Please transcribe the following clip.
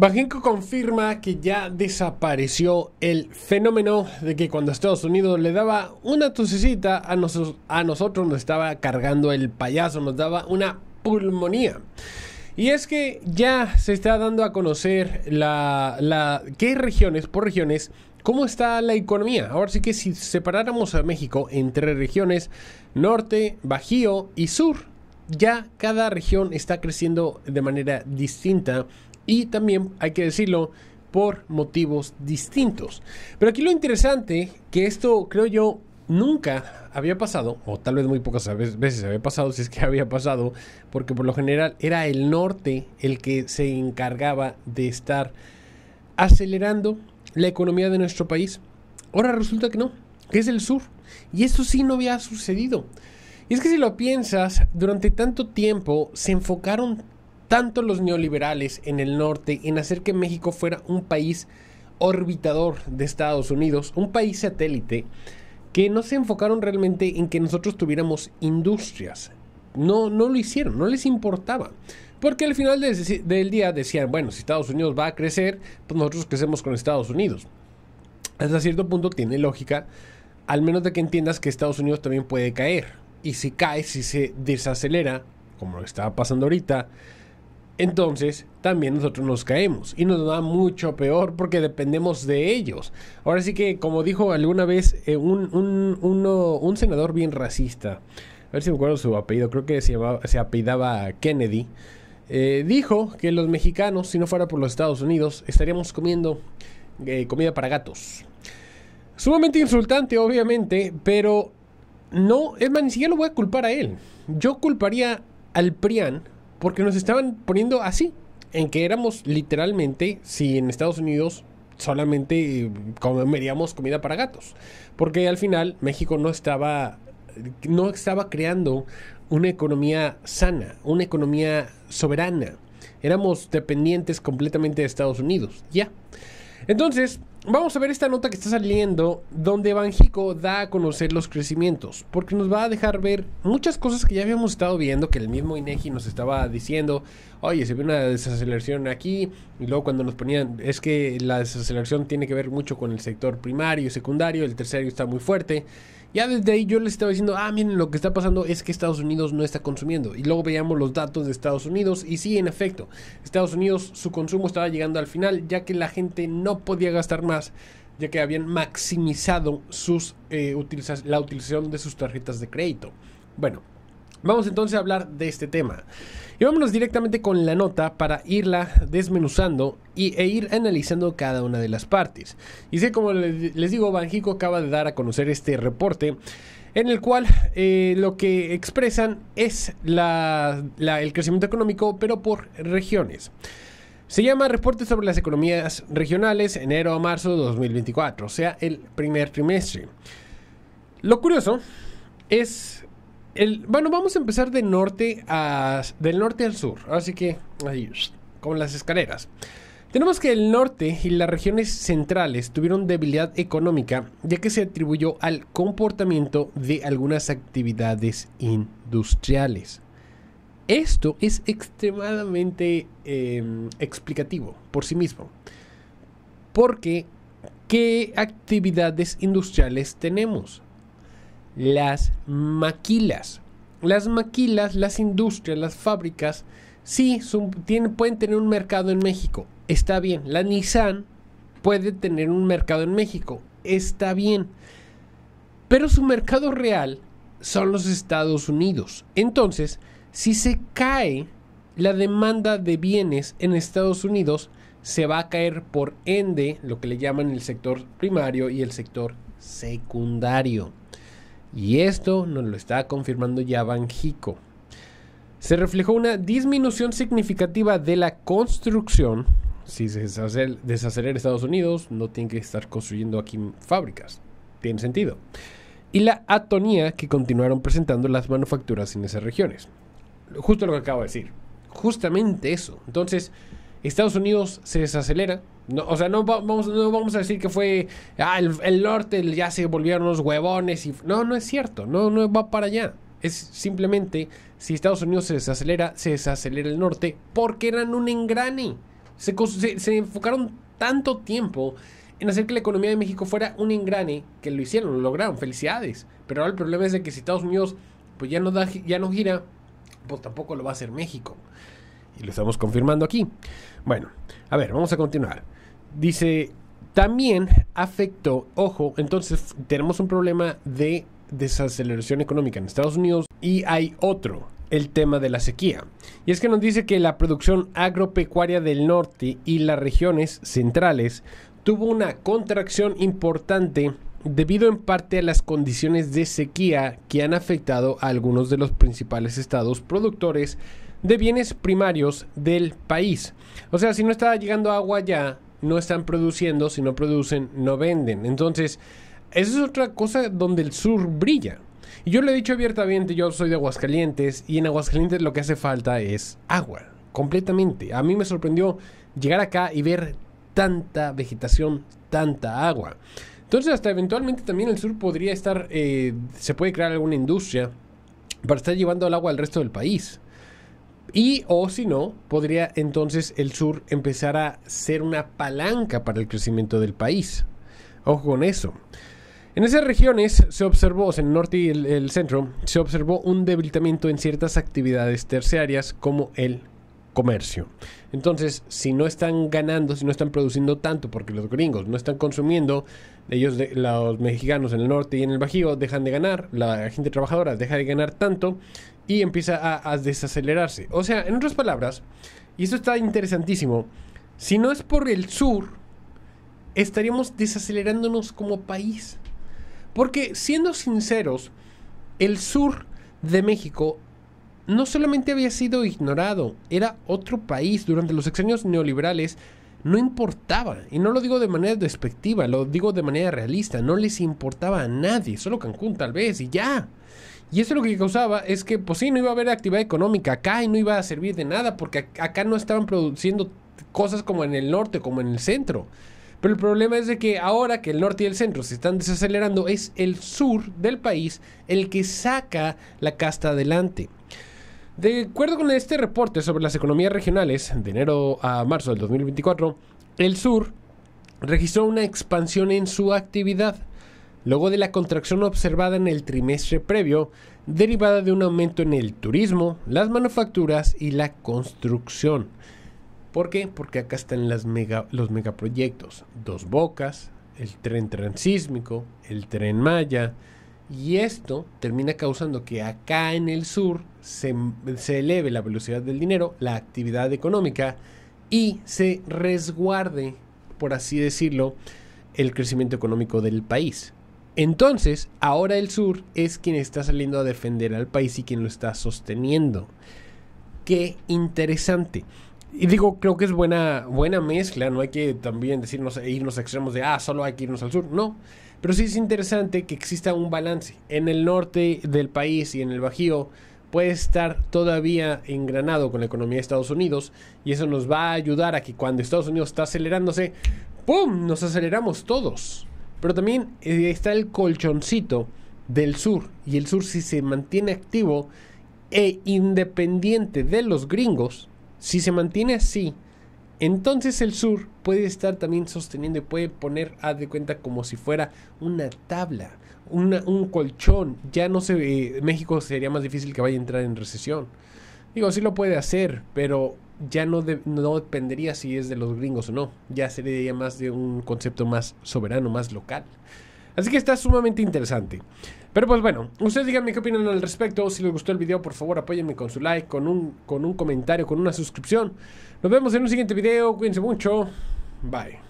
Bajinco confirma que ya desapareció el fenómeno de que cuando Estados Unidos le daba una tosecita a, a nosotros nos estaba cargando el payaso, nos daba una pulmonía. Y es que ya se está dando a conocer la, la, qué regiones por regiones ¿Cómo está la economía? Ahora sí que si separáramos a México en tres regiones norte, bajío y sur, ya cada región está creciendo de manera distinta y también, hay que decirlo, por motivos distintos. Pero aquí lo interesante, que esto creo yo nunca había pasado, o tal vez muy pocas veces había pasado, si es que había pasado, porque por lo general era el norte el que se encargaba de estar acelerando la economía de nuestro país. Ahora resulta que no, que es el sur. Y eso sí no había sucedido. Y es que si lo piensas, durante tanto tiempo se enfocaron tanto los neoliberales en el norte en hacer que México fuera un país orbitador de Estados Unidos, un país satélite, que no se enfocaron realmente en que nosotros tuviéramos industrias. No, no lo hicieron, no les importaba. Porque al final del día decían, bueno, si Estados Unidos va a crecer, pues nosotros crecemos con Estados Unidos. Hasta cierto punto tiene lógica, al menos de que entiendas que Estados Unidos también puede caer. Y si cae, si se desacelera, como lo que estaba pasando ahorita, entonces también nosotros nos caemos y nos da mucho peor porque dependemos de ellos. Ahora sí que, como dijo alguna vez eh, un, senador bien racista, a ver si me acuerdo su apellido, creo que se, se apellidaba Kennedy, eh, dijo que los mexicanos, si no fuera por los Estados Unidos, estaríamos comiendo eh, comida para gatos. Sumamente insultante, obviamente, pero no, es más, ni siquiera lo voy a culpar a él. Yo culparía al PRIAN porque nos estaban poniendo así, en que éramos literalmente, si en Estados Unidos solamente eh, comeríamos comida para gatos, porque al final México no estaba, no estaba creando una economía sana, una economía soberana. Éramos dependientes completamente de Estados Unidos, ya. Entonces, vamos a ver esta nota que está saliendo donde Banxico da a conocer los crecimientos, porque nos va a dejar ver muchas cosas que ya habíamos estado viendo, que el mismo Inegi nos estaba diciendo, oye, se ve una desaceleración aquí, y luego cuando nos ponían, es que la desaceleración tiene que ver mucho con el sector primario y secundario, el terciario está muy fuerte. Ya desde ahí yo les estaba diciendo, ah, miren, lo que está pasando es que Estados Unidos no está consumiendo. Y luego veíamos los datos de Estados Unidos y sí, en efecto, Estados Unidos su consumo estaba llegando al final ya que la gente no podía gastar más ya que habían maximizado sus, eh, la utilización de sus tarjetas de crédito. Bueno, vamos entonces a hablar de este tema. Y vámonos directamente con la nota para irla desmenuzando e ir analizando cada una de las partes. Y sé, como les digo, Banjico acaba de dar a conocer este reporte en el cual eh, lo que expresan es el crecimiento económico, pero por regiones. Se llama Reporte sobre las Economías Regionales, enero a marzo de 2024, o sea, el primer trimestre. Lo curioso es bueno, vamos a empezar del norte al sur. Así que, ahí, con las escaleras. Tenemos que el norte y las regiones centrales tuvieron debilidad económica, ya que se atribuyó al comportamiento de algunas actividades industriales. Esto es extremadamente em, explicativo por sí mismo, porque ¿qué actividades industriales tenemos? las maquilas. Las maquilas, las industrias, las fábricas, sí pueden tener un mercado en México. Está bien. La Nissan puede tener un mercado en México. Está bien. Pero su mercado real son los Estados Unidos. Entonces, si se cae la demanda de bienes en Estados Unidos, se va a caer por ende lo que le llaman el sector primario y el sector secundario. Y esto nos lo está confirmando ya Banjico. Se reflejó una disminución significativa de la construcción. Si se desacelera Estados Unidos, no tiene que estar construyendo aquí fábricas. Tiene sentido. Y la atonía que continuaron presentando las manufacturas en esas regiones. Justo lo que acabo de decir. Justamente eso. Entonces, Estados Unidos se desacelera, o sea, no vamos, vamos a decir que fue. Ah, el, norte ya se volvieron los huevones. Y, no, no es cierto. No, no va para allá. Es simplemente si Estados Unidos se desacelera, se desacelera el norte porque eran un engrane. Se, se, enfocaron tanto tiempo en hacer que la economía de México fuera un engrane que lo hicieron, lo lograron. Felicidades. Pero ahora el problema es de que si Estados Unidos pues ya no, da, ya no gira, pues tampoco lo va a hacer México. Y lo estamos confirmando aquí. Bueno, a ver, vamos a continuar. Dice, también afectó, ojo, entonces tenemos un problema de desaceleración económica en Estados Unidos y hay otro, el tema de la sequía. Y es que nos dice que la producción agropecuaria del norte y las regiones centrales tuvo una contracción importante debido en parte a las condiciones de sequía que han afectado a algunos de los principales estados productores de bienes primarios del país. O sea, si no estaba llegando agua ya, no están produciendo, si no producen, no venden. Entonces, esa es otra cosa donde el sur brilla. Y yo lo he dicho abiertamente, yo soy de Aguascalientes y en Aguascalientes lo que hace falta es agua, completamente. A mí me sorprendió llegar acá y ver tanta vegetación, tanta agua. Entonces hasta eventualmente también el sur podría estar, eh, se puede crear alguna industria para estar llevando el agua al resto del país. Y o si no, podría entonces el sur empezar a ser una palanca para el crecimiento del país. Ojo con eso. En esas regiones se observó, en el norte y el, centro, se observó un debilitamiento en ciertas actividades terciarias como el comercio. Entonces, si no están ganando, si no están produciendo tanto, porque los gringos no están consumiendo, ellos, los mexicanos en el norte y en el Bajío, dejan de ganar, la gente trabajadora deja de ganar tanto y empieza a, desacelerarse. O sea, en otras palabras, y esto está interesantísimo, si no es por el sur, estaríamos desacelerándonos como país. Porque siendo sinceros, el sur de México no solamente había sido ignorado, era otro país. Durante los sexenios neoliberales no importaba, y no lo digo de manera despectiva, lo digo de manera realista, no les importaba a nadie, solo Cancún tal vez, y ya. Y eso lo que causaba es que, pues sí, no iba a haber actividad económica acá y no iba a servir de nada porque acá no estaban produciendo cosas como en el norte, como en el centro. Pero el problema es de que ahora que el norte y el centro se están desacelerando, es el sur del país el que saca la casta adelante. De acuerdo con este reporte sobre las economías regionales de enero a marzo del 2024, el sur registró una expansión en su actividad luego de la contracción observada en el trimestre previo, derivada de un aumento en el turismo, las manufacturas y la construcción. ¿Por qué? Porque acá están mega, los megaproyectos, Dos Bocas, el tren transísmico, el tren Maya, y esto termina causando que acá en el sur se eleve la velocidad del dinero, la actividad económica, y se resguarde, por así decirlo, el crecimiento económico del país. Entonces, ahora el sur es quien está saliendo a defender al país y quien lo está sosteniendo. Qué interesante. Y digo, creo que es buena, buena mezcla, no hay que también decirnos e irnos a extremos de, ah, solo hay que irnos al sur, no. Pero sí es interesante que exista un balance. En el norte del país y en el Bajío puede estar todavía engranado con la economía de Estados Unidos y eso nos va a ayudar a que cuando Estados Unidos está acelerándose, ¡pum!, nos aceleramos todos. Pero también eh, está el colchoncito del sur. Y el sur si se mantiene activo e independiente de los gringos, si se mantiene así, entonces el sur puede estar también sosteniendo y puede poner, a de cuenta, como si fuera una tabla, un colchón. Ya no sé eh, México sería más difícil que vaya a entrar en recesión. Digo, sí lo puede hacer, pero ya no, dependería si es de los gringos o no. Ya sería más de un concepto más soberano, más local. Así que está sumamente interesante. Pero pues bueno, ustedes díganme qué opinan al respecto. Si les gustó el video, por favor, apóyenme con su like, con un, con un comentario, con una suscripción. Nos vemos en un siguiente video. Cuídense mucho. Bye.